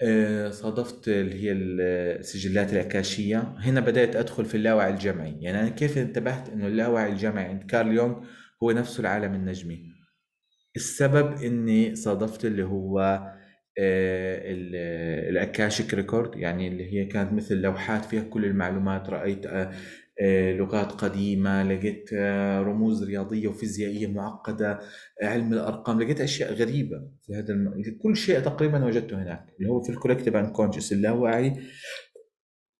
آه، صادفت اللي هي السجلات الأكاشية هنا بدأت أدخل في اللاوعي الجمعي يعني أنا كيف انتبهت أنه اللاوعي الجمعي عند كارل يونغ هو نفسه العالم النجمي السبب أني صادفت اللي هو آه، الاكاشيك ريكورد يعني اللي هي كانت مثل لوحات فيها كل المعلومات رايت آه، آه، لغات قديمة لقيت آه، رموز رياضية وفيزيائية معقدة آه، علم الأرقام لقيت أشياء غريبة في هذا الم... كل شيء تقريبا وجدته هناك اللي هو في الكولكتيف انكونشس اللاوعي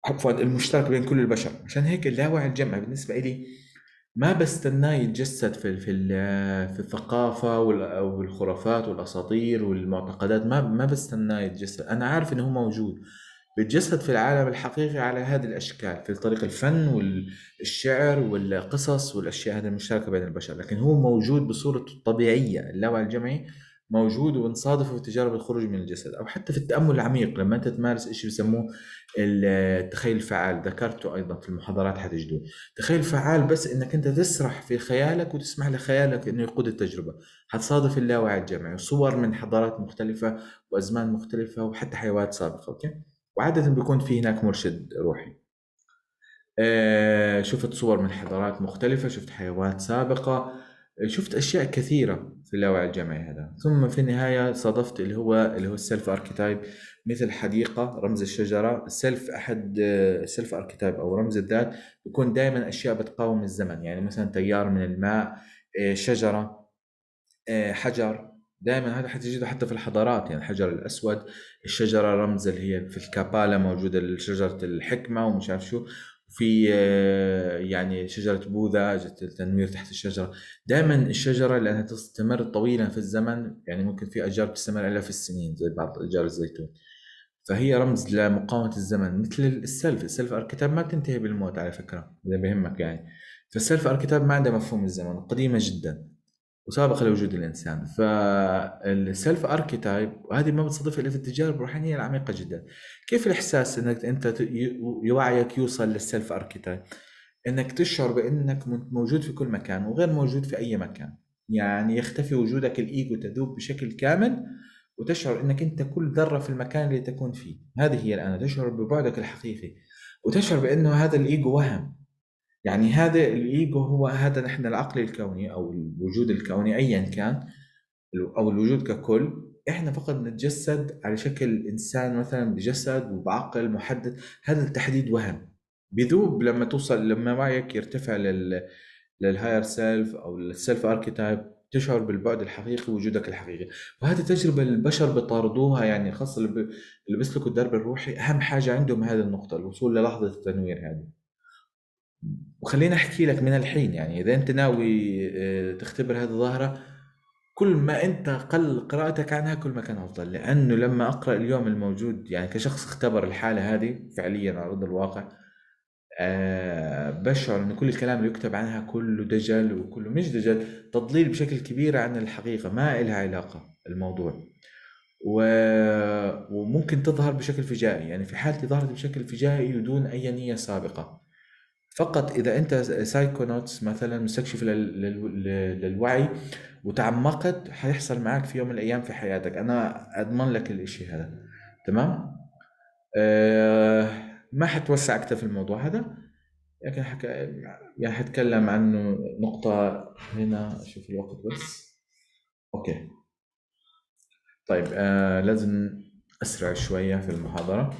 عفوا المشترك بين كل البشر عشان هيك اللاوعي الجمعي بالنسبة لي ما بستناه يتجسد في في في الثقافة والخرافات والأساطير والمعتقدات ما ما بستناه يتجسد أنا عارف إنه هو موجود بيتجسد في العالم الحقيقي على هذه الاشكال في طريق الفن والشعر والقصص والاشياء هذه المشتركه بين البشر لكن هو موجود بصورته الطبيعيه اللاوعي الجمعي موجود ونصادفه في تجارب الخروج من الجسد او حتى في التامل العميق لما انت تمارس شيء بسموه التخيل الفعال ذكرته ايضا في المحاضرات حتجدوه تخيل الفعال بس انك انت تسرح في خيالك وتسمح لخيالك انه يقود التجربه حتصادف اللاوعي الجمعي وصور من حضارات مختلفه وازمان مختلفه وحتى حيوانات سابقه اوكي وعاده بيكون في هناك مرشد روحي آه، شفت صور من حضارات مختلفه شفت حيوانات سابقه آه، شفت اشياء كثيره في اللاوعي الجمعي هذا ثم في النهايه صادفت اللي هو اللي هو السلف اركيتايب مثل حديقه رمز الشجره السلف احد السلف آه، اركيتايب او رمز الذات يكون دائما اشياء بتقاوم الزمن يعني مثلا تيار من الماء شجره حجر دائما هذا حتجده حتى في الحضارات يعني الحجر الاسود الشجره رمز اللي هي في الكابالا موجوده شجره الحكمه ومش عارف شو في آه، يعني شجرة بوذا التنوير تحت الشجرة دائما الشجرة لأنها تستمر طويلا في الزمن يعني ممكن في أشجار تستمر آلاف السنين زي بعض أشجار الزيتون فهي رمز لمقاومة الزمن مثل السلف السلف أركتاب ما بتنتهي بالموت على فكرة إذا بهمك يعني فالسلف أركتاب ما عنده مفهوم الزمن قديمة جدا وسابقه لوجود الانسان فالسلف اركيتايب وهذه ما بتصادف الا في التجارب الروحانيه العميقه جدا كيف الاحساس انك انت وعيك يوصل للسلف اركيتايب انك تشعر بانك موجود في كل مكان وغير موجود في اي مكان يعني يختفي وجودك الايجو تذوب بشكل كامل وتشعر انك انت كل ذره في المكان اللي تكون فيه هذه هي الان تشعر ببعدك الحقيقي وتشعر بانه هذا الايجو وهم يعني هذا الايجو هو هذا نحن العقل الكوني او الوجود الكوني ايا كان او الوجود ككل احنا فقط نتجسد على شكل انسان مثلا بجسد وبعقل محدد هذا التحديد وهم بذوب لما توصل لما وعيك يرتفع لل للهاير سيلف او للسيلف اركيتايب تشعر بالبعد الحقيقي وجودك الحقيقي وهذه تجربة البشر بطاردوها يعني خاصة اللي بيسلكوا الدرب الروحي أهم حاجة عندهم هذه النقطة الوصول للحظة التنوير هذه وخليني احكي لك من الحين يعني اذا انت ناوي آه، تختبر هذه الظاهره كل ما انت قل قراءتك عنها كل ما كان افضل لانه لما اقرا اليوم الموجود يعني كشخص اختبر الحاله هذه فعليا على ارض الواقع أه بشعر ان كل الكلام اللي يكتب عنها كله دجل وكله مش دجل تضليل بشكل كبير عن الحقيقه ما إلها علاقه الموضوع و... وممكن تظهر بشكل فجائي يعني في حالتي ظهرت بشكل فجائي ودون اي نيه سابقه فقط اذا انت سايكونوتس مثلا مستكشف للوعي وتعمقت حيحصل معك في يوم من الايام في حياتك انا اضمن لك الاشي هذا تمام أه ما حتوسع اكثر في الموضوع هذا لكن حكى يعني حتكلم عنه نقطة هنا اشوف الوقت بس اوكي طيب آه لازم اسرع شوية في المحاضرة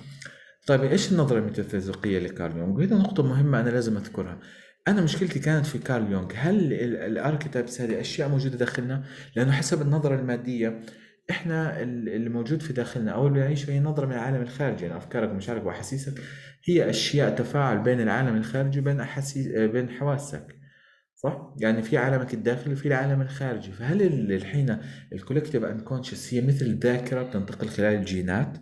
طيب ايش النظره الميتافيزيقيه لكارل يونغ؟ وهذه نقطه مهمه انا لازم اذكرها انا مشكلتي كانت في كارل يونغ هل الاركيتايبس هذه اشياء موجوده داخلنا لانه حسب النظره الماديه احنا اللي موجود في داخلنا او اللي يعيش هي نظره من العالم الخارجي يعني افكارك ومشاعرك واحاسيسك هي اشياء تفاعل بين العالم الخارجي وبين احاسيس بين حواسك صح؟ يعني في عالمك الداخلي وفي العالم الخارجي، فهل الحين الكولكتيف انكونشس هي مثل ذاكره بتنتقل خلال الجينات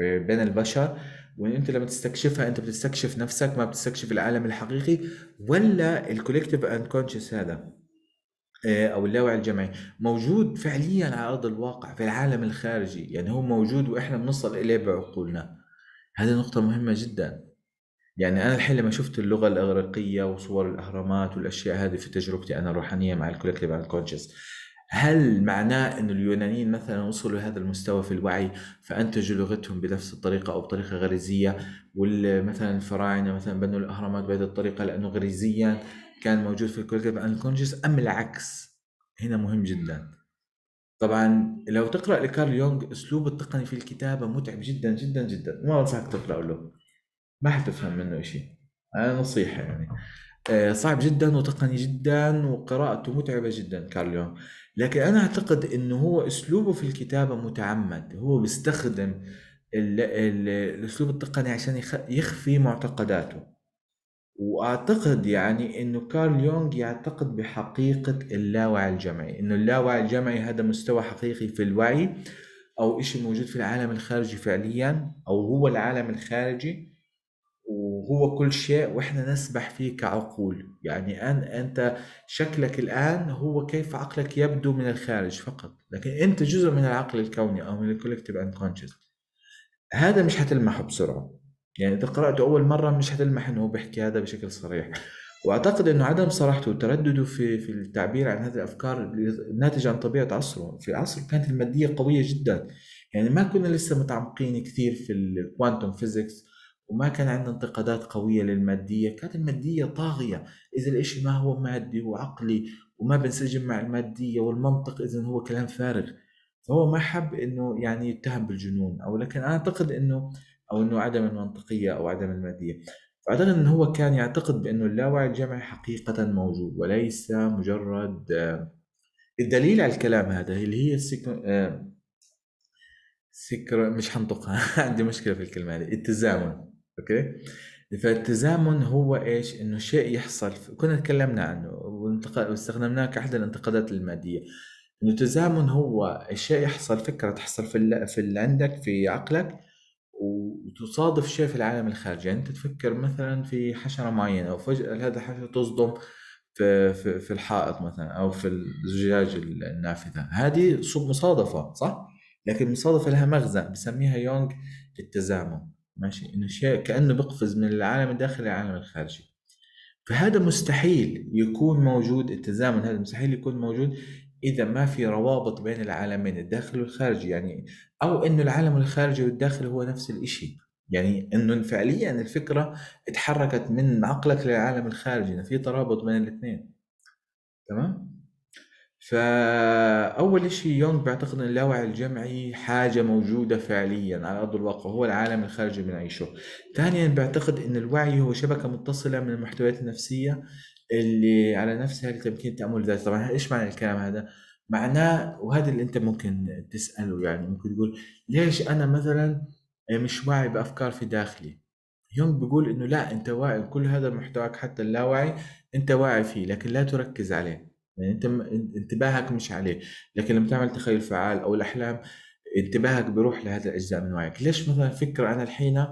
آه، بين البشر وان انت لما تستكشفها انت بتستكشف نفسك ما بتستكشف العالم الحقيقي ولا الكوليكتيف انكونشس هذا آه، او اللاوعي الجمعي موجود فعليا على ارض الواقع في العالم الخارجي يعني هو موجود واحنا بنصل اليه بعقولنا هذه نقطه مهمه جدا يعني انا الحين لما شفت اللغه الاغريقيه وصور الاهرامات والاشياء هذه في تجربتي انا الروحانيه مع الكوليكتيف انكونشس هل معناه أن اليونانيين مثلا وصلوا لهذا المستوى في الوعي فأنتجوا لغتهم بنفس الطريقة أو بطريقة غريزية والمثلا الفراعنة مثلا بنوا الأهرامات بهذه الطريقة لأنه غريزيا كان موجود في الكولكتيف انكونشس أم العكس هنا مهم جدا طبعا لو تقرأ لكارل يونغ أسلوب التقني في الكتابة متعب جدا جدا جدا ما أنصحك تقرأ له ما حتفهم منه شيء أنا نصيحة يعني آه، صعب جدا وتقني جدا وقراءته متعبة جدا كارل يونغ لكن انا اعتقد انه هو اسلوبه في الكتابه متعمد هو بيستخدم الاسلوب التقني عشان يخفي معتقداته واعتقد يعني انه كارل يونغ يعتقد بحقيقه اللاوعي الجمعي انه اللاوعي الجمعي هذا مستوى حقيقي في الوعي او شيء موجود في العالم الخارجي فعليا او هو العالم الخارجي وهو كل شيء واحنا نسبح فيه كعقول يعني أن أنت شكلك الآن هو كيف عقلك يبدو من الخارج فقط لكن أنت جزء من العقل الكوني أو من الكولكتيف انكونشس هذا مش حتلمحه بسرعة يعني إذا قرأته أول مرة مش حتلمح أنه بيحكي هذا بشكل صريح واعتقد انه عدم صراحته وتردده في في التعبير عن هذه الافكار ناتج عن طبيعه عصره، في عصره كانت الماديه قويه جدا، يعني ما كنا لسه متعمقين كثير في الكوانتم فيزيكس وما كان عندنا انتقادات قوية للمادية كانت المادية طاغية إذا الإشي ما هو مادي هو عقلي وما بنسجم مع المادية والمنطق إذا هو كلام فارغ فهو ما حب إنه يعني يتهم بالجنون أو لكن أنا أعتقد إنه أو إنه عدم المنطقية أو عدم المادية فأعتقد إنه هو كان يعتقد بأنه اللاوعي الجمعي حقيقة موجود وليس مجرد آه، الدليل على الكلام هذا اللي هي السيكو... آه، سكر مش حنطقها عندي مشكله في الكلمه هذه التزامن اوكي فالتزامن هو ايش؟ انه شيء يحصل كنا تكلمنا عنه واستخدمناه كاحدى الانتقادات الماديه انه التزامن هو شيء يحصل فكره تحصل في في اللي عندك في عقلك وتصادف شيء في العالم الخارجي يعني انت تفكر مثلا في حشره معينه وفجاه هذا الحشره تصدم في, في في الحائط مثلا او في الزجاج النافذه هذه مصادفه صح لكن المصادفه لها مغزى بسميها يونغ التزامن ماشي إنه شيء كأنه بقفز من العالم الداخلي للعالم الخارجي فهذا مستحيل يكون موجود التزامن هذا مستحيل يكون موجود اذا ما في روابط بين العالمين الداخل والخارجي يعني او انه العالم الخارجي والداخل هو نفس الشيء يعني انه فعليا الفكره اتحركت من عقلك للعالم الخارجي في ترابط بين الاثنين تمام فأول شيء يونغ بيعتقد أن اللاوعي الجمعي حاجة موجودة فعليا على أرض الواقع هو العالم الخارجي اللي بنعيشه ثانيا بيعتقد أن الوعي هو شبكة متصلة من المحتويات النفسية اللي على نفسها لتمكين التأمل الذاتي طبعا إيش معنى الكلام هذا؟ معناه وهذا اللي أنت ممكن تسأله يعني ممكن تقول ليش أنا مثلا مش واعي بأفكار في داخلي يونغ بيقول انه لا انت واعي بكل هذا محتواك حتى اللاوعي انت واعي فيه لكن لا تركز عليه يعني انت انتباهك مش عليه لكن لما تعمل تخيل فعال او الاحلام انتباهك بيروح لهذا الاجزاء من وعيك ليش مثلا فكره انا الحين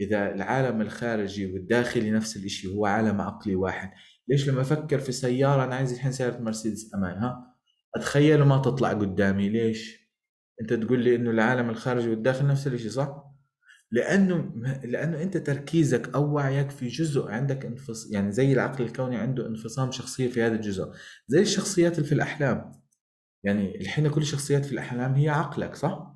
اذا العالم الخارجي والداخلي نفس الشيء هو عالم عقلي واحد ليش لما افكر في سياره انا عايز الحين سياره مرسيدس امان ها اتخيل وما تطلع قدامي ليش انت تقول لي انه العالم الخارجي والداخلي نفس الشيء صح لانه لانه انت تركيزك او وعيك في جزء عندك انفص يعني زي العقل الكوني عنده انفصام شخصيه في هذا الجزء زي الشخصيات اللي في الاحلام يعني الحين كل الشخصيات في الاحلام هي عقلك صح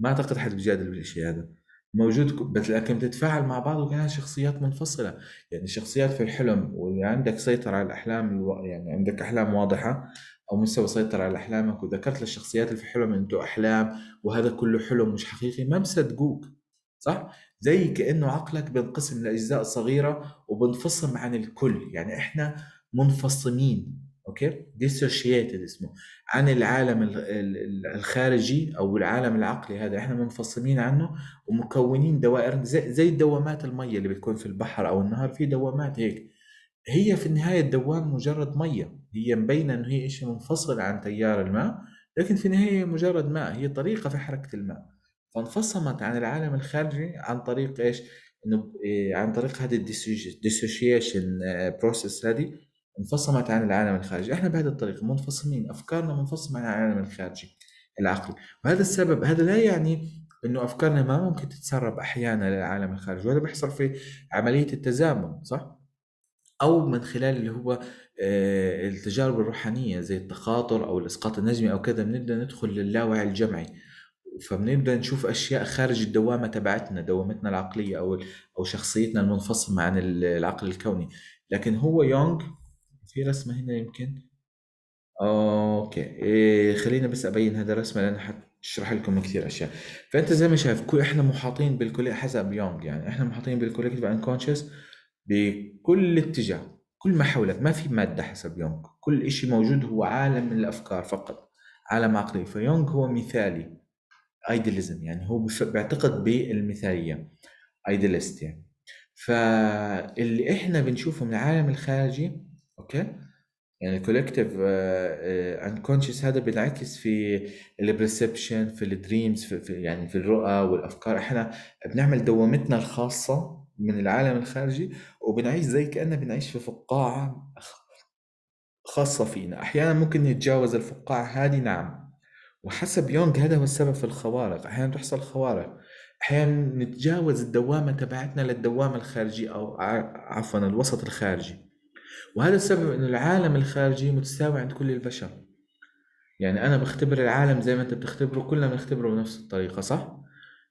ما اعتقد حد بيجادل بالشيء هذا موجود بس لكن بتتفاعل مع بعض وكانها شخصيات منفصله يعني الشخصيات في الحلم وعندك سيطره على الاحلام الو... يعني عندك احلام واضحه او مستوى سيطر على احلامك وذكرت للشخصيات اللي في الحلم انتم احلام وهذا كله حلم مش حقيقي ما مصدقوك صح زي كانه عقلك بينقسم لاجزاء صغيره وبنفصم عن الكل يعني احنا منفصمين اوكي ديسوشيتد اسمه عن العالم الخارجي او العالم العقلي هذا احنا منفصمين عنه ومكونين دوائر زي, زي دوامات الميه اللي بتكون في البحر او النهر في دوامات هيك هي في النهايه الدوام مجرد ميه هي مبينه انه هي شيء منفصل عن تيار الماء لكن في النهايه مجرد ماء هي طريقه في حركه الماء فانفصمت عن العالم الخارجي عن طريق ايش؟ انه إيه، عن طريق هذه الديسوشيشن بروسيس آه، هذه انفصمت عن العالم الخارجي، احنا بهذه الطريقه منفصمين، افكارنا منفصمه عن العالم الخارجي العقلي، وهذا السبب هذا لا يعني انه افكارنا ما ممكن تتسرب احيانا للعالم الخارجي، وهذا بيحصل في عمليه التزامن صح؟ او من خلال اللي هو آه، التجارب الروحانيه زي التخاطر او الاسقاط النجمي او كذا بنبدا ندخل للاوعي الجمعي فبنبدا نشوف اشياء خارج الدوامه تبعتنا دوامتنا العقليه او او شخصيتنا المنفصله عن العقل الكوني لكن هو يونغ في رسمه هنا يمكن اوكي إيه خلينا بس ابين هذا الرسمه لان حتشرح لكم كثير اشياء فانت زي ما شايف كل احنا محاطين بالكل حسب يونغ يعني احنا محاطين بالكولكتيف انكونشس بكل اتجاه كل ما حولك ما في ماده حسب يونغ كل شيء موجود هو عالم من الافكار فقط عالم عقلي فيونغ هو مثالي ايدلزم يعني هو بيعتقد بالمثاليه ايدلست يعني فاللي احنا بنشوفه من العالم الخارجي اوكي يعني الكولكتيف انكونشس آه، آه، هذا بينعكس في البرسبشن في الدريمز في, في يعني في الرؤى والافكار احنا بنعمل دوامتنا الخاصه من العالم الخارجي وبنعيش زي كاننا بنعيش في فقاعه خاصه فينا احيانا ممكن نتجاوز الفقاعه هذه نعم وحسب يونغ هذا هو السبب في الخوارق احيانا تحصل خوارق احيانا نتجاوز الدوامه تبعتنا للدوامه الخارجيه او عفوا الوسط الخارجي وهذا السبب انه العالم الخارجي متساوي عند كل البشر يعني انا بختبر العالم زي ما انت بتختبره كلنا بنختبره بنفس الطريقه صح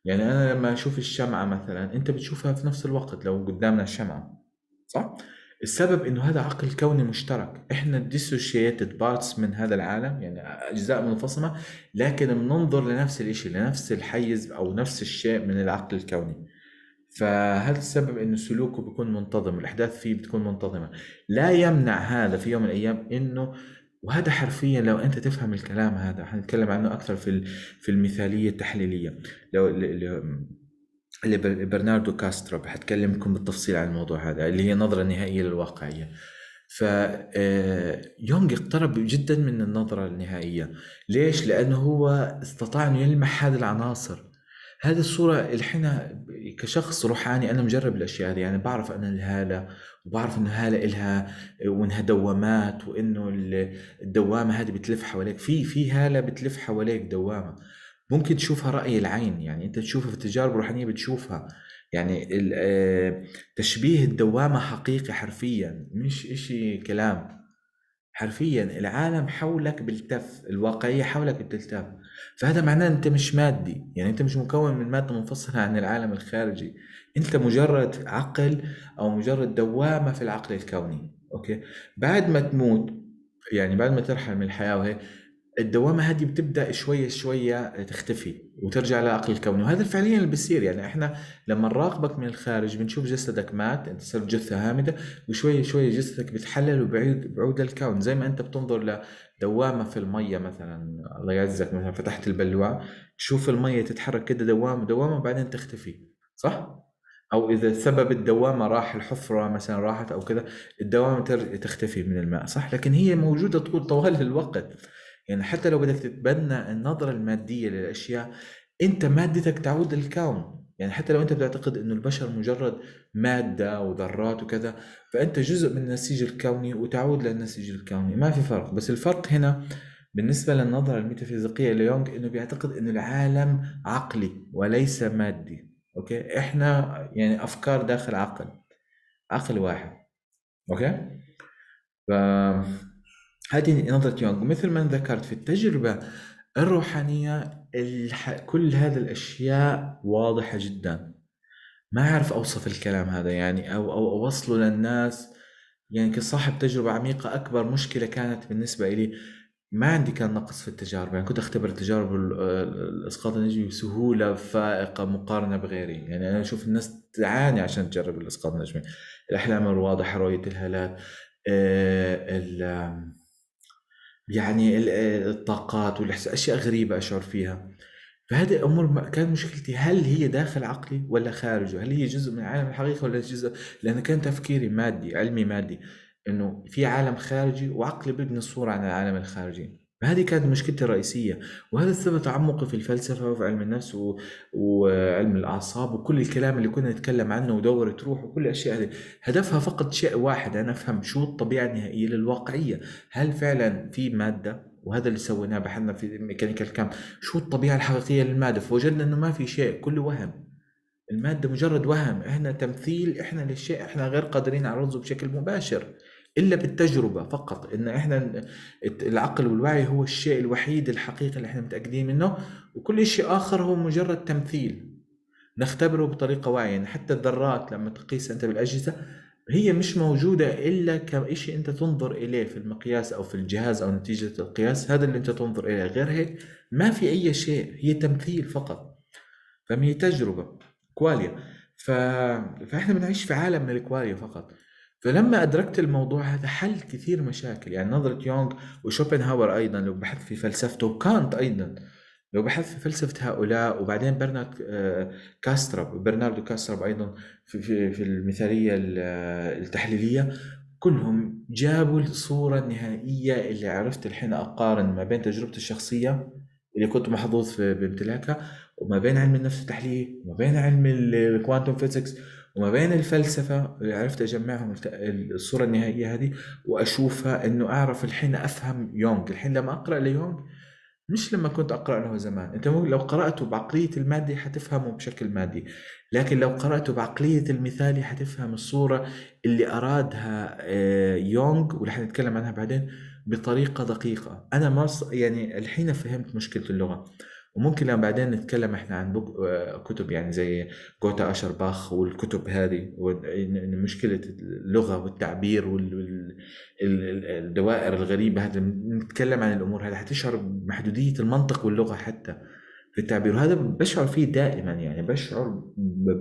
يعني انا لما اشوف الشمعه مثلا انت بتشوفها في نفس الوقت لو قدامنا الشمعه صح السبب انه هذا عقل كوني مشترك احنا ديسوشيتد بارتس من هذا العالم يعني اجزاء منفصمه لكن بننظر لنفس الشيء لنفس الحيز او نفس الشيء من العقل الكوني فهذا السبب انه سلوكه بيكون منتظم الاحداث فيه بتكون منتظمه لا يمنع هذا في يوم من الايام انه وهذا حرفيا لو انت تفهم الكلام هذا حنتكلم عنه اكثر في في المثاليه التحليليه لو اللي برناردو كاسترو حتكلمكم بالتفصيل عن الموضوع هذا اللي هي نظرة نهائية للواقعية ف آه، يونغ اقترب جدا من النظرة النهائية ليش؟ لأنه هو استطاع أنه يلمح هذه العناصر هذه الصورة الحين كشخص روحاني أنا مجرب الأشياء هذه يعني بعرف أنا الهالة وبعرف أن الهالة إلها وإنها دوامات وإنه الدوامة هذه بتلف حواليك في في هالة بتلف حواليك دوامة ممكن تشوفها رأي العين يعني أنت تشوفها في التجارب الروحانية بتشوفها يعني آه، تشبيه الدوامة حقيقي حرفيا مش إشي كلام حرفيا العالم حولك بالتف الواقعية حولك بتلتف فهذا معناه أنت مش مادي يعني أنت مش مكون من مادة منفصلة عن العالم الخارجي أنت مجرد عقل أو مجرد دوامة في العقل الكوني أوكي بعد ما تموت يعني بعد ما ترحل من الحياة وهيك الدوامه هذه بتبدا شويه شويه تختفي وترجع لعقل الكون وهذا فعليا اللي بيصير يعني احنا لما نراقبك من الخارج بنشوف جسدك مات انت صرت جثه هامده وشويه شويه جسدك بتحلل وبعود بعود الكون زي ما انت بتنظر لدوامه في الميه مثلا الله يعزك مثلا فتحت البلوع تشوف الميه تتحرك كده دوامه دوامه وبعدين تختفي صح؟ او اذا سبب الدوامه راح الحفره مثلا راحت او كذا الدوامه تختفي من الماء صح لكن هي موجوده طول طوال الوقت يعني حتى لو بدك تتبنى النظرة المادية للأشياء أنت مادتك تعود للكون يعني حتى لو أنت بتعتقد أنه البشر مجرد مادة وذرات وكذا فأنت جزء من النسيج الكوني وتعود للنسيج الكوني ما في فرق بس الفرق هنا بالنسبة للنظرة الميتافيزيقية ليونغ أنه بيعتقد أنه العالم عقلي وليس مادي أوكي إحنا يعني أفكار داخل عقل عقل واحد أوكي ف هذه نظرة يونغ مثل ما ذكرت في التجربة الروحانية الح... كل هذه الأشياء واضحة جدا ما أعرف أوصف الكلام هذا يعني أو, أو أوصله للناس يعني كصاحب تجربة عميقة أكبر مشكلة كانت بالنسبة إلي ما عندي كان نقص في التجارب يعني كنت اختبر التجارب الاسقاط النجمي بسهوله فائقه مقارنه بغيري يعني انا اشوف الناس تعاني عشان تجرب الاسقاط النجمي الاحلام الواضحه رؤيه الهالات آه، يعني الطاقات والإحساس أشياء غريبة أشعر فيها فهذه الأمور كانت مشكلتي هل هي داخل عقلي ولا خارجه هل هي جزء من عالم الحقيقة ولا جزء لأنه كان تفكيري مادي علمي مادي إنه في عالم خارجي وعقلي بيبني الصورة عن العالم الخارجي هذه كانت مشكلتي الرئيسية وهذا السبب تعمقي في الفلسفة وفي علم النفس و... وعلم الأعصاب وكل الكلام اللي كنا نتكلم عنه ودورة روح وكل الأشياء هذه هدفها فقط شيء واحد أنا أفهم شو الطبيعة النهائية للواقعية هل فعلا في مادة وهذا اللي سويناه بحثنا في ميكانيكا الكم شو الطبيعه الحقيقيه للماده فوجدنا انه ما في شيء كله وهم الماده مجرد وهم احنا تمثيل احنا للشيء احنا غير قادرين على بشكل مباشر الا بالتجربه فقط ان احنا العقل والوعي هو الشيء الوحيد الحقيقي اللي احنا متاكدين منه وكل شيء اخر هو مجرد تمثيل نختبره بطريقه واعيه يعني حتى الذرات لما تقيسها انت بالاجهزه هي مش موجودة إلا كشيء أنت تنظر إليه في المقياس أو في الجهاز أو نتيجة القياس هذا اللي أنت تنظر إليه غير هيك ما في أي شيء هي تمثيل فقط فهي تجربة كواليا ف... فإحنا بنعيش في عالم من الكواليا فقط فلما أدركت الموضوع هذا حل كثير مشاكل يعني نظرة يونغ وشوبنهاور أيضا لو بحثت في فلسفته وكانت أيضا لو بحثت في فلسفة هؤلاء وبعدين برنارد آه، كاسترب برناردو كاسترب أيضا في, في, في المثالية آه، التحليلية كلهم جابوا الصورة النهائية اللي عرفت الحين أقارن ما بين تجربتي الشخصية اللي كنت محظوظ بامتلاكها وما بين علم النفس التحليلي وما بين علم الكوانتم آه، فيزيكس وما بين الفلسفه اللي عرفت اجمعهم الصوره النهائيه هذه واشوفها انه اعرف الحين افهم يونغ الحين لما اقرا ليونغ مش لما كنت اقرا له زمان انت لو قراته بعقليه المادي حتفهمه بشكل مادي لكن لو قراته بعقليه المثالي حتفهم الصوره اللي ارادها آه، يونغ واللي حنتكلم عنها بعدين بطريقه دقيقه انا ما يعني الحين فهمت مشكله اللغه وممكن لما بعدين نتكلم احنا عن بك... آه، كتب يعني زي جوتا اشر باخ والكتب هذه ومشكله اللغه والتعبير والدوائر الغريبه هذه نتكلم عن الامور هذه حتشعر بمحدوديه المنطق واللغه حتى في التعبير وهذا بشعر فيه دائما يعني بشعر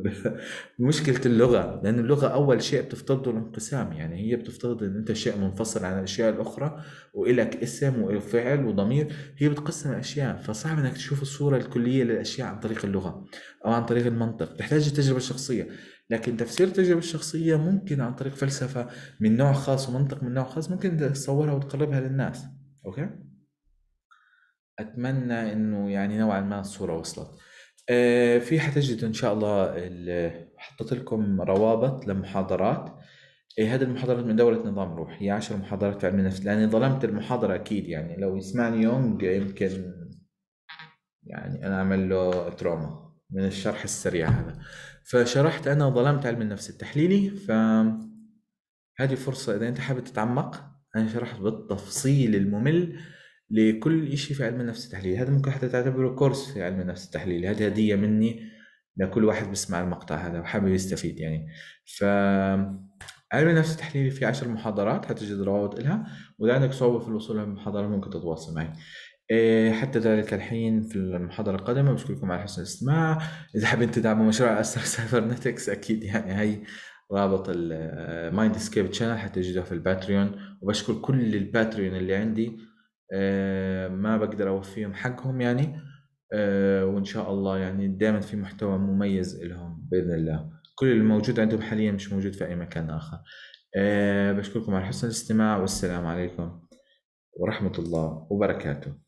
بمشكلة اللغة لأن اللغة أول شيء بتفترضه الانقسام يعني هي بتفترض أن أنت شيء منفصل عن الأشياء الأخرى وإلك اسم وفعل وضمير هي بتقسم الأشياء فصعب أنك تشوف الصورة الكلية للأشياء عن طريق اللغة أو عن طريق المنطق تحتاج التجربة الشخصية لكن تفسير التجربة الشخصية ممكن عن طريق فلسفة من نوع خاص ومنطق من نوع خاص ممكن تصورها وتقربها للناس أوكي؟ اتمنى انه يعني نوعا ما الصوره وصلت آه، في حتجدوا ان شاء الله حطيت لكم روابط لمحاضرات إيه، هذه المحاضرات من دورة نظام روح هي 10 محاضرات في علم النفس لأني ظلمت المحاضرة أكيد يعني لو يسمعني يونغ يمكن يعني أنا أعمل له تروما من الشرح السريع هذا فشرحت أنا ظلمت علم النفس التحليلي ف هذه فرصة إذا أنت حابب تتعمق أنا شرحت بالتفصيل الممل لكل شيء في علم النفس التحليلي هذا ممكن حتى تعتبره كورس في علم النفس التحليلي هذه هدية مني لكل واحد بسمع المقطع هذا وحابب يستفيد يعني ف علم النفس التحليلي في عشر محاضرات حتجد روابط لها وإذا عندك صعوبة في الوصول للمحاضرة ممكن تتواصل معي إيه، حتى ذلك الحين في المحاضرة القادمة بشكركم على حسن الاستماع إذا حابين تدعموا مشروع أسر سايبرنتكس أكيد يعني هي رابط المايند سكيب تشانل حتجدوها في الباتريون وبشكر كل الباتريون اللي عندي آه، ما بقدر اوفيهم حقهم يعني آه، وان شاء الله يعني دائما في محتوى مميز لهم باذن الله كل الموجود عندهم حاليا مش موجود في اي مكان اخر آه، بشكركم على حسن الاستماع والسلام عليكم ورحمه الله وبركاته